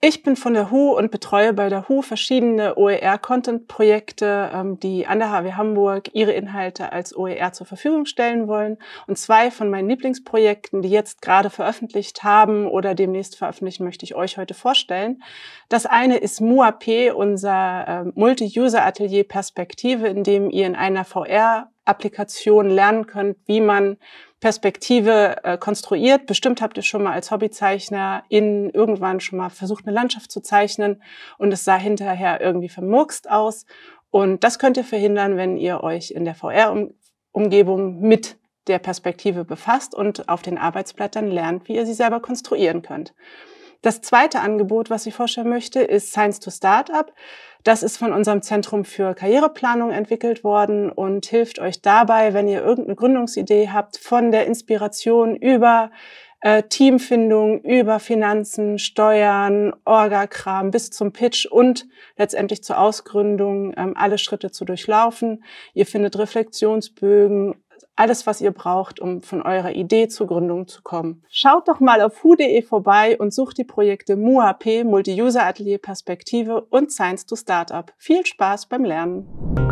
Ich bin von der HU und betreue bei der HU verschiedene OER-Content-Projekte, ähm, die an der HW Hamburg ihre Inhalte als OER zur Verfügung stellen wollen. Und zwei von meinen Lieblingsprojekten, die jetzt gerade veröffentlicht haben oder demnächst veröffentlichen, möchte ich euch heute vorstellen. Das eine ist MUAP, unser ähm, Multi-User-Atelier-Perspektive, in dem ihr in einer VR Applikation lernen könnt, wie man Perspektive äh, konstruiert. Bestimmt habt ihr schon mal als Hobbyzeichner in irgendwann schon mal versucht, eine Landschaft zu zeichnen und es sah hinterher irgendwie vermurkst aus. Und das könnt ihr verhindern, wenn ihr euch in der VR-Umgebung mit der Perspektive befasst und auf den Arbeitsblättern lernt, wie ihr sie selber konstruieren könnt. Das zweite Angebot, was ich vorstellen möchte, ist Science to Startup. Das ist von unserem Zentrum für Karriereplanung entwickelt worden und hilft euch dabei, wenn ihr irgendeine Gründungsidee habt, von der Inspiration über äh, Teamfindung, über Finanzen, Steuern, Orgakram bis zum Pitch und letztendlich zur Ausgründung ähm, alle Schritte zu durchlaufen. Ihr findet Reflexionsbögen alles, was ihr braucht, um von eurer Idee zur Gründung zu kommen. Schaut doch mal auf hu.de vorbei und sucht die Projekte MUAP, Multi-User Atelier Perspektive und Science to Startup. Viel Spaß beim Lernen!